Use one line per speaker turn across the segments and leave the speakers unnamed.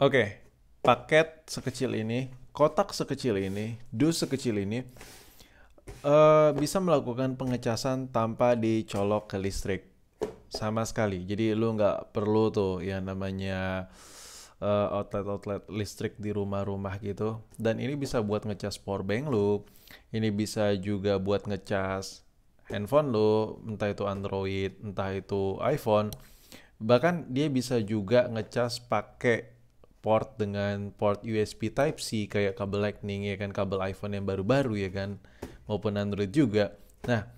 Oke, paket sekecil ini, kotak sekecil ini, dus sekecil ini uh, bisa melakukan pengecasan tanpa dicolok ke listrik sama sekali. Jadi lu nggak perlu tuh ya namanya outlet eh, outlet-outlet listrik di rumah-rumah gitu. Dan ini bisa buat ngecas power bank lu. Ini bisa juga buat ngecas handphone lu, entah itu Android, entah itu iPhone. Bahkan dia bisa juga ngecas pakai port dengan port USB Type C kayak kabel Lightning ya kan kabel iPhone yang baru-baru ya kan maupun Android juga. Nah,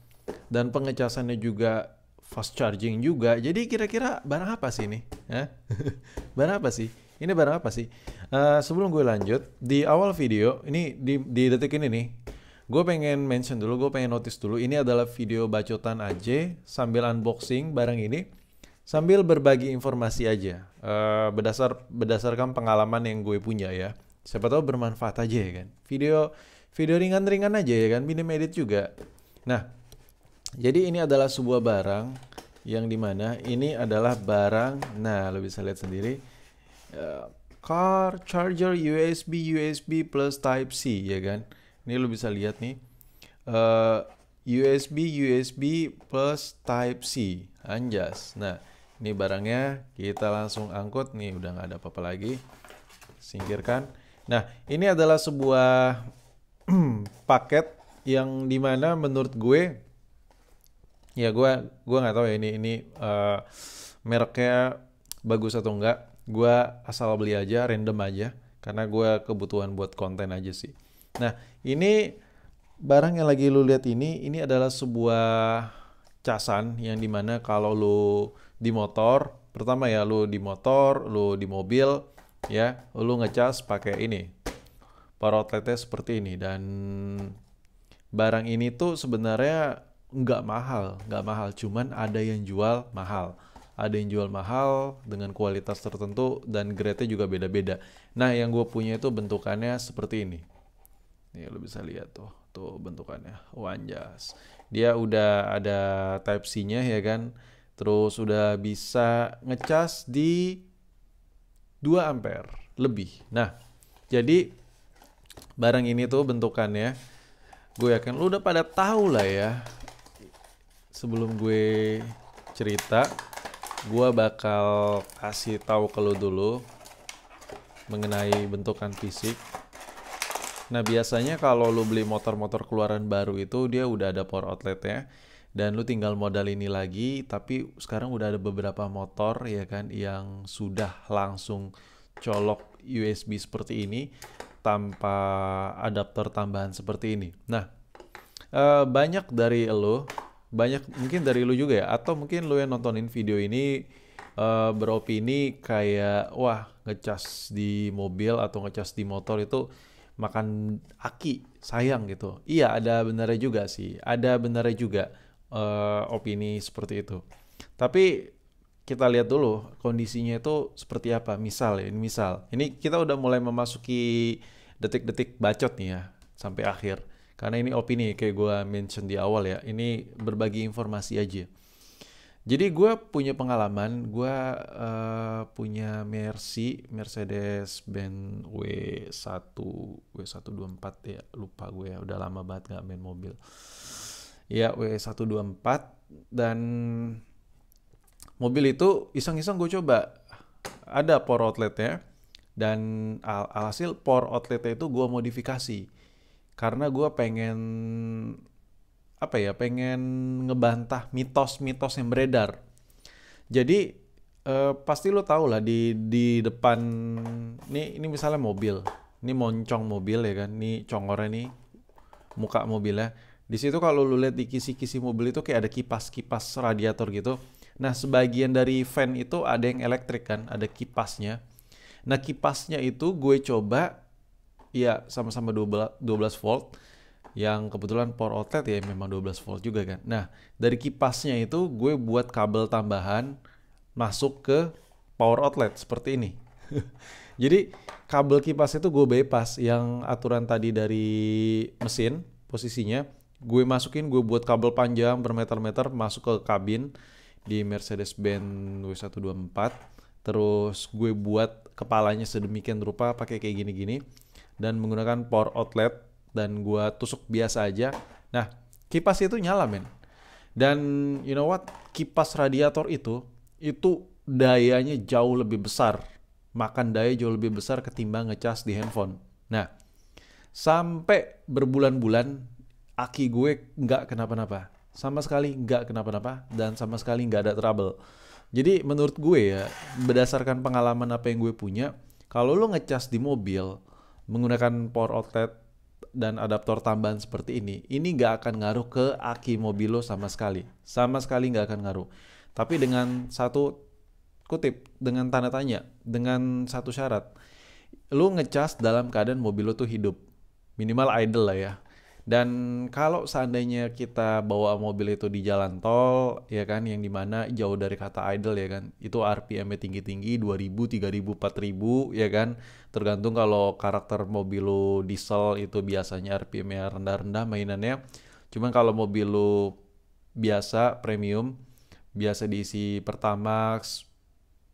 dan pengecasannya juga fast charging juga. Jadi kira-kira barang apa sih ini? Eh? barang apa sih? Ini barang apa sih? Uh, sebelum gue lanjut, di awal video, ini di, di detik ini nih, gue pengen mention dulu, gue pengen notice dulu, ini adalah video bacotan aja sambil unboxing barang ini sambil berbagi informasi aja uh, berdasar berdasarkan pengalaman yang gue punya ya siapa tahu bermanfaat aja ya kan video video ringan-ringan aja ya kan minim edit juga nah jadi ini adalah sebuah barang yang dimana ini adalah barang nah lo bisa lihat sendiri uh, car charger USB USB plus Type C ya kan ini lo bisa lihat nih uh, eh, USB USB plus Type C anjas nah ini barangnya kita langsung angkut nih udah nggak ada apa-apa lagi. Singkirkan. Nah, ini adalah sebuah paket yang dimana menurut gue ya gue gue nggak tahu ya ini ini uh, mereknya bagus atau enggak. Gue asal beli aja, random aja karena gue kebutuhan buat konten aja sih. Nah, ini barang yang lagi lu lihat ini ini adalah sebuah casan yang dimana kalau lu di motor, pertama ya lu di motor, lu di mobil, ya lu ngecas pakai ini. parotete outletnya seperti ini dan barang ini tuh sebenarnya nggak mahal, nggak mahal, cuman ada yang jual mahal ada yang jual mahal dengan kualitas tertentu dan grade-nya juga beda-beda. Nah, yang gue punya itu bentukannya seperti ini. Nih lo bisa lihat tuh, tuh bentukannya. Wanjas. Dia udah ada type C-nya ya kan. Terus udah bisa ngecas di 2 ampere lebih. Nah, jadi barang ini tuh bentukannya gue yakin lo udah pada tahu lah ya. Sebelum gue cerita, gue bakal kasih tahu ke lu dulu mengenai bentukan fisik Nah biasanya kalau lo beli motor-motor keluaran baru itu dia udah ada power outletnya dan lo tinggal modal ini lagi tapi sekarang udah ada beberapa motor ya kan yang sudah langsung colok USB seperti ini tanpa adaptor tambahan seperti ini. Nah eh, banyak dari lo banyak mungkin dari lo juga ya atau mungkin lo yang nontonin video ini uh, beropini kayak wah ngecas di mobil atau ngecas di motor itu makan aki sayang gitu iya ada benernya juga sih ada benernya juga uh, opini seperti itu tapi kita lihat dulu kondisinya itu seperti apa misal ya misal ini kita udah mulai memasuki detik-detik bacot nih ya sampai akhir karena ini opini kayak gue mention di awal ya ini berbagi informasi aja jadi gue punya pengalaman, gue uh, punya Mercy, Mercedes Benz W1, W124 ya, lupa gue ya, udah lama banget gak main mobil. Ya W124 dan mobil itu iseng-iseng gue coba, ada power outletnya dan al alhasil power outletnya itu gue modifikasi karena gue pengen apa ya pengen ngebantah mitos-mitos yang beredar. Jadi eh, pasti lo tau lah di di depan ini ini misalnya mobil, ini moncong mobil ya kan, ini congornya nih muka mobilnya. Di situ kalau lo lihat di kisi-kisi mobil itu kayak ada kipas-kipas radiator gitu. Nah, sebagian dari fan itu ada yang elektrik kan, ada kipasnya. Nah, kipasnya itu gue coba ya sama-sama 12 volt yang kebetulan power outlet ya memang 12 volt juga kan. Nah, dari kipasnya itu gue buat kabel tambahan masuk ke power outlet seperti ini. Jadi kabel kipas itu gue bypass yang aturan tadi dari mesin posisinya. Gue masukin, gue buat kabel panjang bermeter-meter masuk ke kabin di Mercedes-Benz W124. Terus gue buat kepalanya sedemikian rupa pakai kayak gini-gini dan menggunakan power outlet dan gue tusuk biasa aja. Nah, kipas itu nyala men. Dan you know what? Kipas radiator itu, itu dayanya jauh lebih besar. Makan daya jauh lebih besar ketimbang ngecas di handphone. Nah, sampai berbulan-bulan aki gue nggak kenapa-napa. Sama sekali nggak kenapa-napa dan sama sekali nggak ada trouble. Jadi menurut gue ya, berdasarkan pengalaman apa yang gue punya, kalau lo ngecas di mobil menggunakan power outlet dan adaptor tambahan seperti ini, ini nggak akan ngaruh ke aki mobil lo sama sekali. Sama sekali nggak akan ngaruh. Tapi dengan satu kutip, dengan tanda tanya, dengan satu syarat, lo ngecas dalam keadaan mobil lo tuh hidup. Minimal idle lah ya. Dan kalau seandainya kita bawa mobil itu di jalan tol, ya kan, yang dimana jauh dari kata idle ya kan, itu RPM-nya tinggi-tinggi, 2000, 3000, 4000 ya kan, tergantung kalau karakter mobil lo diesel itu biasanya RPM-nya rendah-rendah mainannya. Cuman kalau mobil lo biasa premium, biasa diisi Pertamax,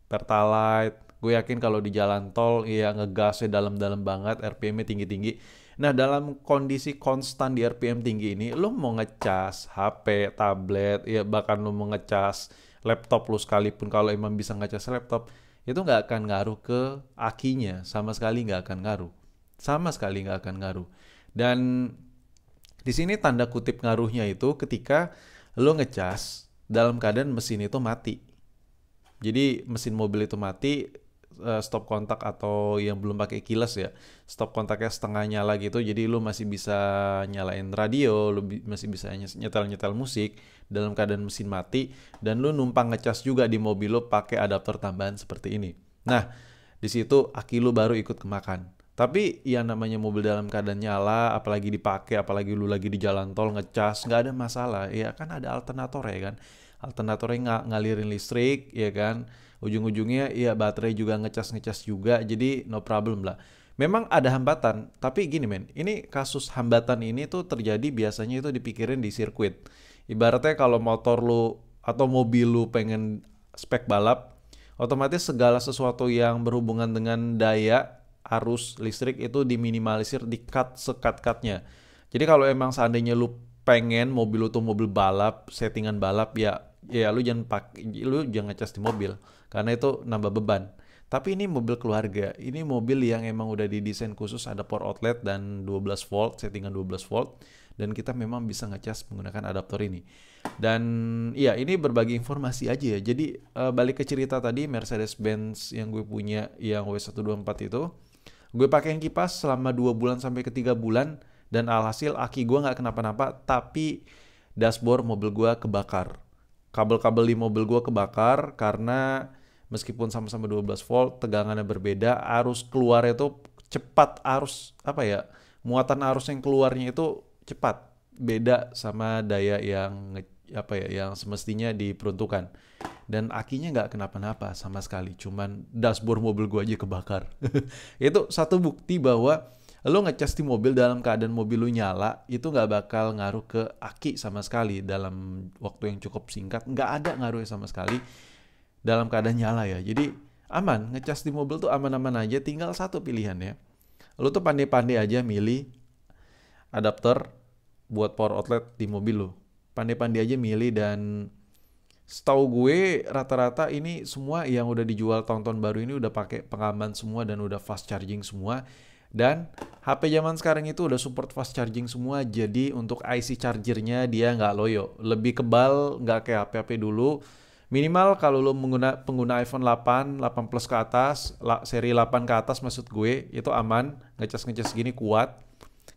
Pertalite, Gue yakin kalau di jalan tol ya ngegasnya dalam-dalam banget, RPM-nya tinggi-tinggi. Nah, dalam kondisi konstan di RPM tinggi ini, lo mau ngecas HP, tablet, ya bahkan lo mau ngecas laptop lo sekalipun kalau emang bisa ngecas laptop, itu nggak akan ngaruh ke akinya, sama sekali nggak akan ngaruh. Sama sekali nggak akan ngaruh. Dan di sini tanda kutip ngaruhnya itu ketika lo ngecas dalam keadaan mesin itu mati. Jadi mesin mobil itu mati, Eh, stop kontak atau yang belum pakai kilas ya stop kontaknya setengah nyala gitu jadi lu masih bisa nyalain radio lu masih bisa nyetel nyetel musik dalam keadaan mesin mati dan lu numpang ngecas juga di mobil lu pakai adaptor tambahan seperti ini nah di situ aki lu baru ikut kemakan tapi yang namanya mobil dalam keadaan nyala, apalagi dipakai, apalagi lu lagi di jalan tol ngecas, nggak ada masalah. Ya kan ada alternator ya kan. Alternatornya ng ngalirin listrik ya kan ujung-ujungnya ya baterai juga ngecas-ngecas juga jadi no problem lah memang ada hambatan tapi gini men ini kasus hambatan ini tuh terjadi biasanya itu dipikirin di sirkuit ibaratnya kalau motor lu atau mobil lu pengen spek balap otomatis segala sesuatu yang berhubungan dengan daya arus listrik itu diminimalisir di cut sekat-katnya jadi kalau emang seandainya lu pengen mobil lu tuh mobil balap settingan balap ya ya lu jangan pak lu jangan ngecas di mobil karena itu nambah beban tapi ini mobil keluarga ini mobil yang emang udah didesain khusus ada power outlet dan 12 volt settingan 12 volt dan kita memang bisa ngecas menggunakan adaptor ini dan iya, ini berbagi informasi aja ya jadi eh, balik ke cerita tadi Mercedes Benz yang gue punya yang W124 itu gue pakein kipas selama 2 bulan sampai ke 3 bulan dan alhasil aki gue nggak kenapa-napa tapi dashboard mobil gue kebakar kabel-kabel di mobil gue kebakar karena meskipun sama-sama 12 volt tegangannya berbeda arus keluar itu cepat arus apa ya muatan arus yang keluarnya itu cepat beda sama daya yang apa ya yang semestinya diperuntukkan dan akinya nggak kenapa-napa sama sekali cuman dashboard mobil gue aja kebakar itu satu bukti bahwa lo ngecas di mobil dalam keadaan mobil lo nyala itu nggak bakal ngaruh ke aki sama sekali dalam waktu yang cukup singkat nggak ada ngaruhnya sama sekali dalam keadaan nyala ya jadi aman ngecas di mobil tuh aman-aman aja tinggal satu pilihan ya lo tuh pandai-pandai aja milih adapter buat power outlet di mobil lo pandai-pandai aja milih dan setahu gue rata-rata ini semua yang udah dijual tonton baru ini udah pakai pengaman semua dan udah fast charging semua dan HP zaman sekarang itu udah support fast charging semua, jadi untuk IC chargernya dia nggak loyo, lebih kebal, nggak kayak HP-HP dulu. Minimal kalau lo pengguna, pengguna iPhone 8, 8 Plus ke atas, seri 8 ke atas maksud gue, itu aman, ngecas-ngecas gini kuat.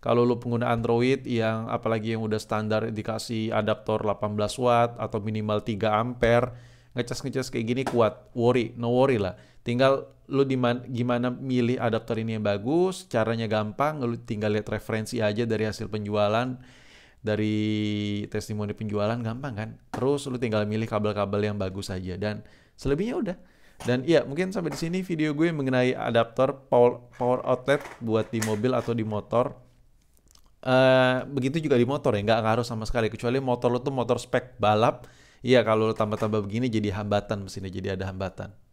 Kalau lo pengguna Android yang apalagi yang udah standar dikasih adaptor 18 watt atau minimal 3 ampere, ngecas-ngecas kayak gini kuat, worry, no worry lah. Tinggal lu diman, gimana milih adaptor ini yang bagus, caranya gampang, lu tinggal lihat referensi aja dari hasil penjualan, dari testimoni penjualan gampang kan. Terus lu tinggal milih kabel-kabel yang bagus aja dan selebihnya udah. Dan iya, mungkin sampai di sini video gue mengenai adaptor power, power outlet buat di mobil atau di motor. Uh, begitu juga di motor ya, nggak ngaruh sama sekali. Kecuali motor lo tuh motor spek balap, Iya kalau tambah-tambah begini jadi hambatan mesinnya jadi ada hambatan.